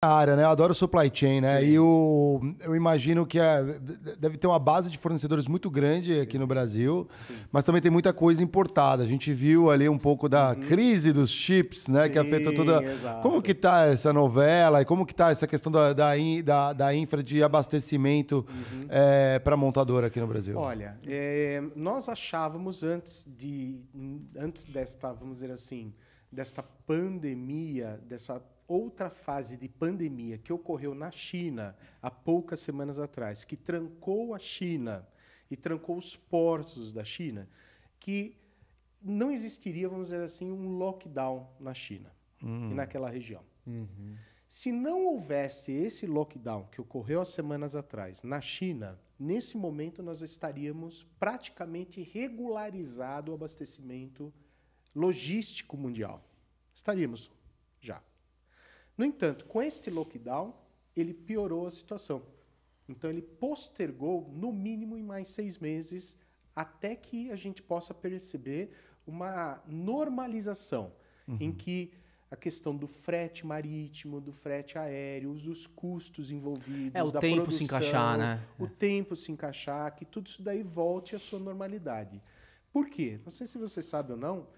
área, né? Eu adoro supply chain, né? Sim. E o, eu imagino que é, deve ter uma base de fornecedores muito grande aqui no Brasil, Sim. mas também tem muita coisa importada. A gente viu ali um pouco da uhum. crise dos chips, né? Sim, que afetou toda. Exato. Como que tá essa novela e como que tá essa questão da, da, da, da infra de abastecimento uhum. é, para montadora aqui no Brasil? Olha, é, nós achávamos antes de antes desta, vamos dizer assim, desta pandemia, dessa outra fase de pandemia que ocorreu na China há poucas semanas atrás, que trancou a China e trancou os portos da China, que não existiria, vamos dizer assim, um lockdown na China uhum. e hum. naquela região. Uhum. Se não houvesse esse lockdown que ocorreu há semanas atrás na China, nesse momento nós estaríamos praticamente regularizado o abastecimento logístico mundial. Estaríamos já. No entanto, com este lockdown, ele piorou a situação. Então, ele postergou, no mínimo, em mais seis meses, até que a gente possa perceber uma normalização uhum. em que a questão do frete marítimo, do frete aéreo, os custos envolvidos, é, o da tempo produção, se encaixar, né? O é. tempo se encaixar, que tudo isso daí volte à sua normalidade. Por quê? Não sei se você sabe ou não,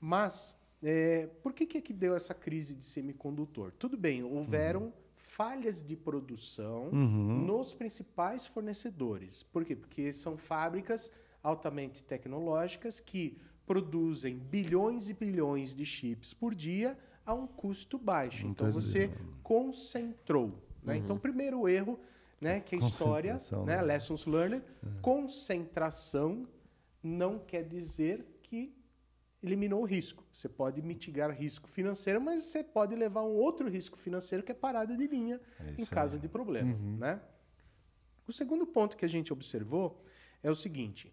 mas é, por que, que é que deu essa crise de semicondutor? Tudo bem, houveram uhum. falhas de produção uhum. nos principais fornecedores. Por quê? Porque são fábricas altamente tecnológicas que produzem bilhões e bilhões de chips por dia a um custo baixo. então você concentrou. Né? Então, uhum. Então, primeiro erro né, que é a história, né, né? lessons learned, é. concentração não quer dizer que eliminou o risco. Você pode mitigar risco financeiro, mas você pode levar um outro risco financeiro que é parada de linha é em caso aí. de problema. Uhum. Né? O segundo ponto que a gente observou é o seguinte.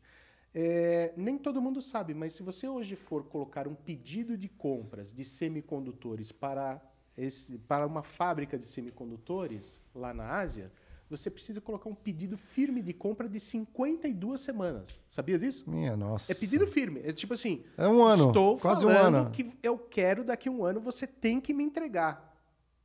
É, nem todo mundo sabe, mas se você hoje for colocar um pedido de compras de semicondutores para, esse, para uma fábrica de semicondutores lá na Ásia, você precisa colocar um pedido firme de compra de 52 semanas. Sabia disso? Minha nossa. É pedido firme. É tipo assim. É um ano. Estou quase falando um ano. que eu quero daqui a um ano, você tem que me entregar.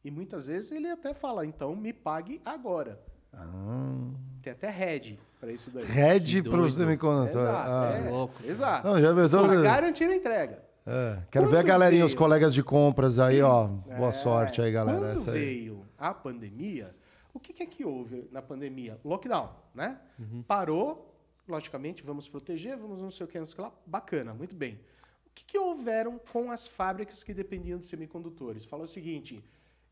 E muitas vezes ele até fala, então me pague agora. Ah. Tem até RED para isso daí. RED para os semicondutor. Exato. Ah. É, louco. Exato. Para então, garantir a entrega. É. Quero quando ver a galerinha, veio... os colegas de compras aí, ó. Boa é... sorte aí, galera. Quando veio a pandemia, o que, que é que houve na pandemia? Lockdown, né? Uhum. Parou, logicamente, vamos proteger, vamos não sei o que, não sei o que lá. Bacana, muito bem. O que, que houveram com as fábricas que dependiam de semicondutores? Falou o seguinte,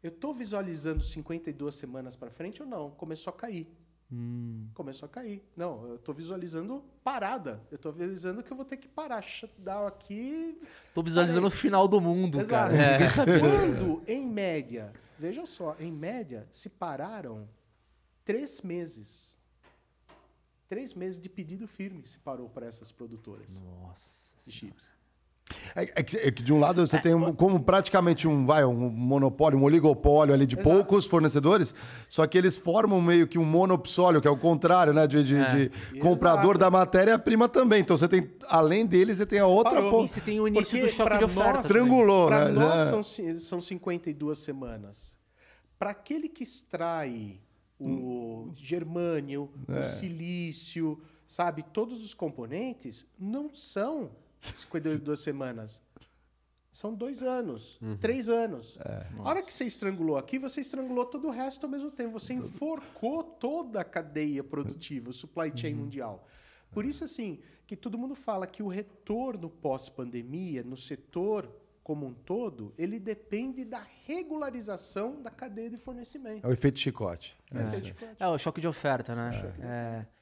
eu estou visualizando 52 semanas para frente ou não? Começou a cair. Hum. Começou a cair. Não, eu estou visualizando parada. Eu estou visualizando que eu vou ter que parar, shutdown aqui. Estou visualizando o final do mundo, Exato. cara. É. Quando, em média, Vejam só, em média, se pararam três meses. Três meses de pedido firme se parou para essas produtoras Nossa de chips. É, é, que, é que, de um lado você tem um, como praticamente um, vai, um monopólio, um oligopólio ali de Exato. poucos fornecedores, só que eles formam meio que um monopsólio, que é o contrário, né? De, de, é. de comprador da matéria-prima é também. Então você tem, além deles, você tem a outra ponta. Você tem o início Porque do choque de oferta. Nós, Trangulou, pra né? nós são, são 52 semanas. Para aquele que extrai o hum. germânio, é. o silício, sabe? Todos os componentes não são 52 semanas. São dois anos, uhum. três anos. É, a hora que você estrangulou aqui, você estrangulou todo o resto ao mesmo tempo. Você enforcou toda a cadeia produtiva, o supply chain uhum. mundial. Por isso, assim, que todo mundo fala que o retorno pós-pandemia no setor como um todo, ele depende da regularização da cadeia de fornecimento. É o efeito chicote. É, é, o, efeito chicote. É, o choque de oferta, né? É.